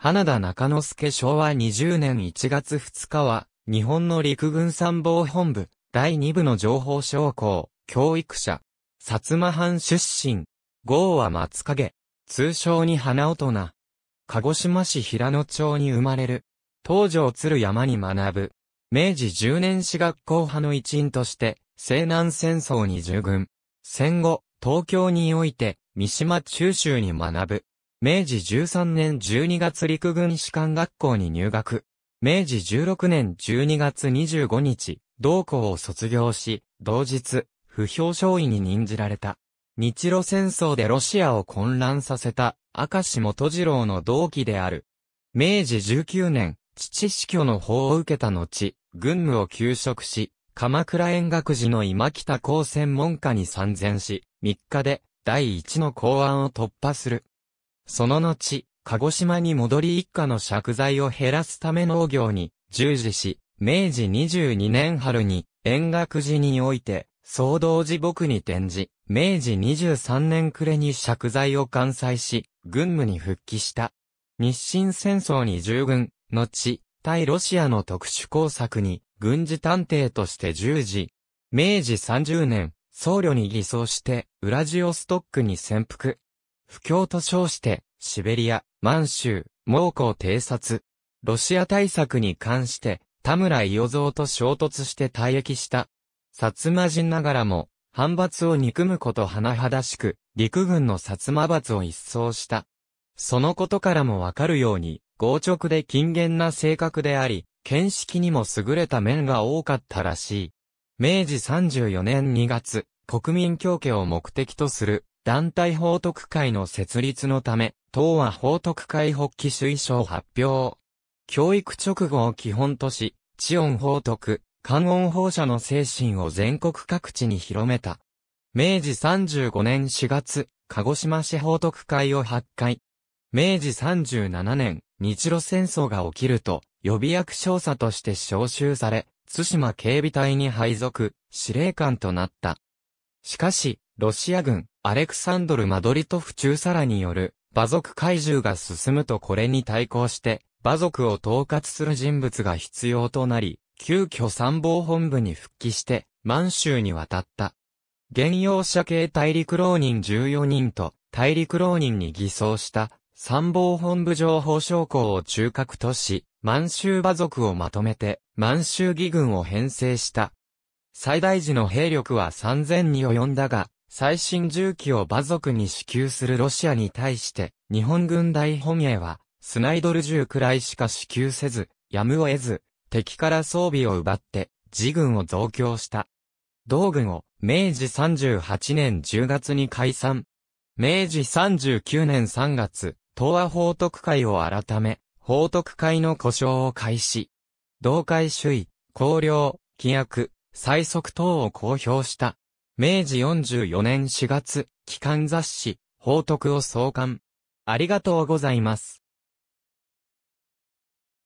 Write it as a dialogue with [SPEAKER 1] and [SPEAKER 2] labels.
[SPEAKER 1] 花田中之助昭和20年1月2日は、日本の陸軍参謀本部、第2部の情報将校、教育者、薩摩藩出身、号は松影、通称に花大人、鹿児島市平野町に生まれる、東条鶴山に学ぶ、明治10年史学校派の一員として、西南戦争に従軍。戦後、東京において、三島中州に学ぶ。明治13年12月陸軍士官学校に入学。明治16年12月25日、同校を卒業し、同日、不評少尉に任じられた。日露戦争でロシアを混乱させた、明石元次郎の同期である。明治19年、父死去の法を受けた後、軍務を休職し、鎌倉円学寺の今北高専門家に参戦し、3日で、第一の公安を突破する。その後、鹿児島に戻り一家の借財を減らすため農業に従事し、明治22年春に、円楽寺において、総道寺僕に転じ、明治23年暮れに借財を完済し、軍務に復帰した。日清戦争に従軍、後、対ロシアの特殊工作に、軍事探偵として従事。明治30年、僧侶に偽装して、ウラジオストックに潜伏。不況と称して、シベリア、満州、猛攻偵察、ロシア対策に関して、田村伊予蔵と衝突して退役した。薩摩人ながらも、反伐を憎むこと甚だしく、陸軍の薩摩閥を一掃した。そのことからもわかるように、豪直で禁厳な性格であり、見識にも優れた面が多かったらしい。明治34年2月、国民協家を目的とする団体報徳会の設立のため、党は報徳会発起推奨発表。教育直後を基本とし、地音報徳、観音放射の精神を全国各地に広めた。明治35年4月、鹿児島市報徳会を発会。明治37年、日露戦争が起きると、予備役少佐として召集され、津島警備隊に配属、司令官となった。しかし、ロシア軍、アレクサンドル・マドリトフ中佐らによる、馬族怪獣が進むとこれに対抗して、馬族を統括する人物が必要となり、急遽参謀本部に復帰して、満州に渡った。現用者系大陸浪人14人と、大陸浪人に偽装した、参謀本部情報将校を中核とし、満州馬族をまとめて、満州義軍を編成した。最大時の兵力は3000に及んだが、最新銃器を馬族に支給するロシアに対して、日本軍大本営は、スナイドル銃くらいしか支給せず、やむを得ず、敵から装備を奪って、自軍を増強した。同軍を、明治38年10月に解散。明治39年3月、東亜法徳会を改め、法徳会の故障を開始。同会主位、公領、規約、最速等を公表した。明治44年4月、機関雑誌、報徳を創刊。ありがとうございます。